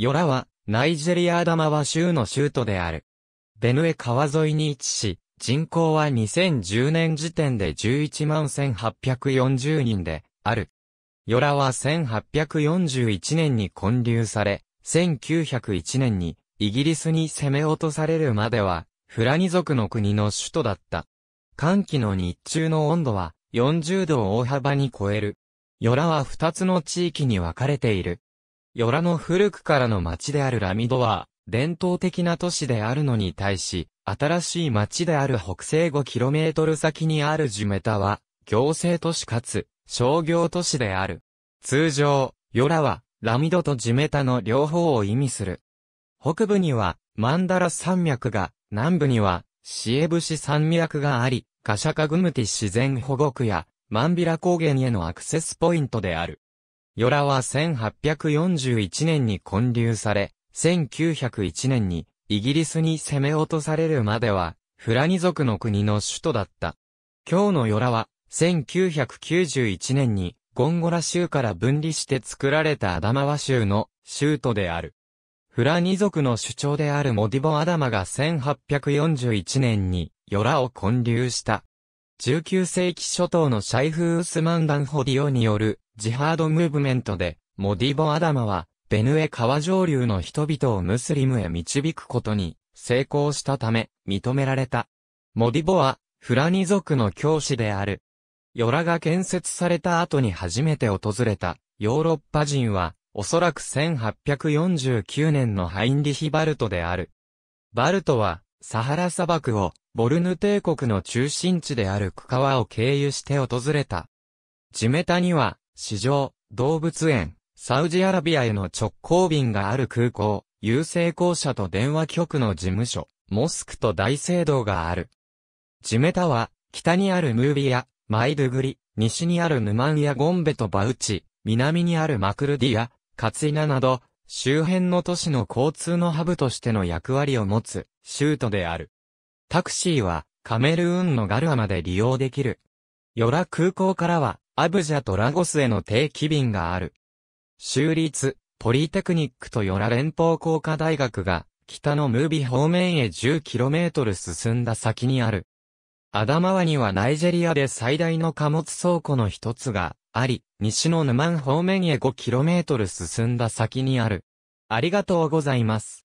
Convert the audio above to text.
ヨラは、ナイジェリアダマは州の州都である。ベヌエ川沿いに位置し、人口は2010年時点で11万1840人で、ある。ヨラは1841年に建立され、1901年にイギリスに攻め落とされるまでは、フラニ族の国の首都だった。寒気の日中の温度は40度を大幅に超える。ヨラは2つの地域に分かれている。ヨラの古くからの町であるラミドは、伝統的な都市であるのに対し、新しい町である北西 5km 先にあるジュメタは、行政都市かつ、商業都市である。通常、ヨラは、ラミドとジュメタの両方を意味する。北部には、マンダラ山脈が、南部には、シエブシ山脈があり、カシャカグムティ自然保護区や、マンビラ高原へのアクセスポイントである。ヨラは1841年に建立され、1901年にイギリスに攻め落とされるまでは、フラニ族の国の首都だった。今日のヨラは、1991年にゴンゴラ州から分離して作られたアダマワ州の州都である。フラニ族の主張であるモディボ・アダマが1841年にヨラを建立した。19世紀初頭のシャイフ・ウスマン・ダンホディオによるジハードムーブメントで、モディボ・アダマは、ベヌエ川上流の人々をムスリムへ導くことに成功したため、認められた。モディボは、フラニ族の教師である。ヨラが建設された後に初めて訪れたヨーロッパ人は、おそらく1849年のハインリヒ・バルトである。バルトは、サハラ砂漠をボルヌ帝国の中心地であるクカワを経由して訪れた。ジメタには、市場、動物園、サウジアラビアへの直行便がある空港、郵政公社と電話局の事務所、モスクと大聖堂がある。ジメタは、北にあるムービア、マイドゥグリ、西にあるヌマンやゴンベとバウチ、南にあるマクルディア、カツイナなど、周辺の都市の交通のハブとしての役割を持つ、州都である。タクシーはカメルーンのガルアまで利用できる。ヨラ空港からはアブジャとラゴスへの定期便がある。州立、ポリテクニックとヨラ連邦工科大学が北のムービ方面へ 10km 進んだ先にある。アダマワにはナイジェリアで最大の貨物倉庫の一つがあり、西のヌマン方面へ 5km 進んだ先にある。ありがとうございます。